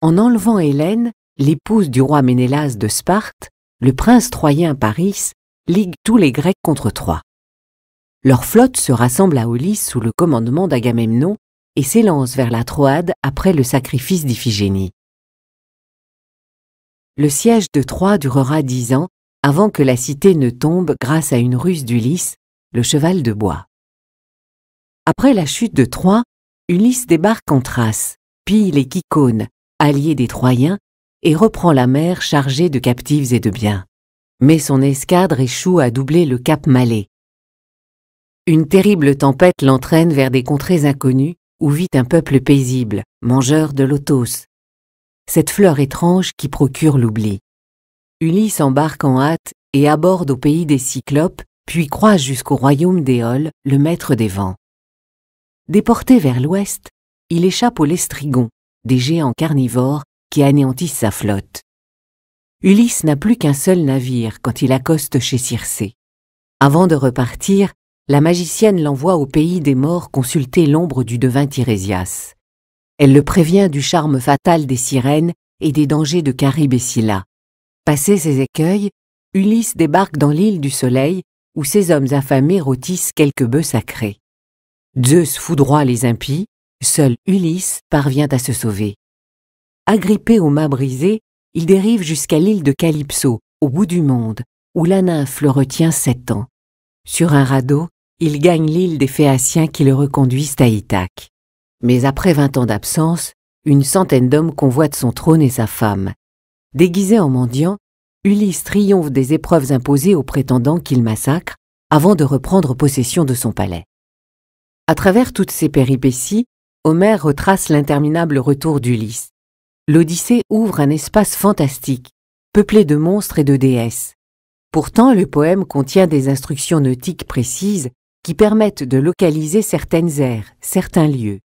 En enlevant Hélène, l'épouse du roi Ménélas de Sparte, le prince troyen Paris ligue tous les Grecs contre Troie. Leur flotte se rassemble à Ulysse sous le commandement d'Agamemnon et s'élance vers la Troade après le sacrifice d'Iphigénie. Le siège de Troie durera dix ans avant que la cité ne tombe grâce à une ruse d'Ulysse, le cheval de bois. Après la chute de Troie, Ulysse débarque en Thrace, pille les Kikones, allié des Troyens, et reprend la mer chargée de captives et de biens. Mais son escadre échoue à doubler le cap Malais. Une terrible tempête l'entraîne vers des contrées inconnues où vit un peuple paisible, mangeur de lotos. Cette fleur étrange qui procure l'oubli. Ulysse embarque en hâte et aborde au pays des Cyclopes, puis croise jusqu'au royaume d'Éole, le maître des vents. Déporté vers l'ouest, il échappe aux Lestrigons, des géants carnivores qui anéantissent sa flotte. Ulysse n'a plus qu'un seul navire quand il accoste chez Circé. Avant de repartir, la magicienne l'envoie au pays des morts consulter l'ombre du devin Tirésias. Elle le prévient du charme fatal des sirènes et des dangers de Caribe et Scylla. Passé ses écueils, Ulysse débarque dans l'île du Soleil où ses hommes affamés rôtissent quelques bœufs sacrés. Zeus foudroie les impies, Seul Ulysse parvient à se sauver. Agrippé aux mâts brisés, il dérive jusqu'à l'île de Calypso, au bout du monde, où la nymphe le retient sept ans. Sur un radeau, il gagne l'île des Phéaciens qui le reconduisent à Ithaque. Mais après vingt ans d'absence, une centaine d'hommes convoitent son trône et sa femme. Déguisé en mendiant, Ulysse triomphe des épreuves imposées aux prétendants qu'il massacre avant de reprendre possession de son palais. À travers toutes ces péripéties, Homer retrace l'interminable retour d'Ulysse. L'Odyssée ouvre un espace fantastique, peuplé de monstres et de déesses. Pourtant, le poème contient des instructions nautiques précises qui permettent de localiser certaines aires, certains lieux.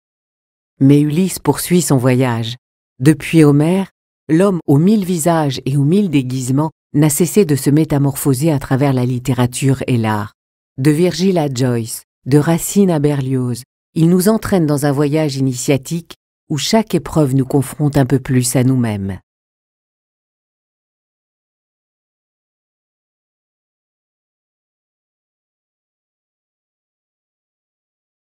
Mais Ulysse poursuit son voyage. Depuis Homère, l'homme aux mille visages et aux mille déguisements n'a cessé de se métamorphoser à travers la littérature et l'art. De Virgile à Joyce, de Racine à Berlioz, il nous entraîne dans un voyage initiatique où chaque épreuve nous confronte un peu plus à nous-mêmes.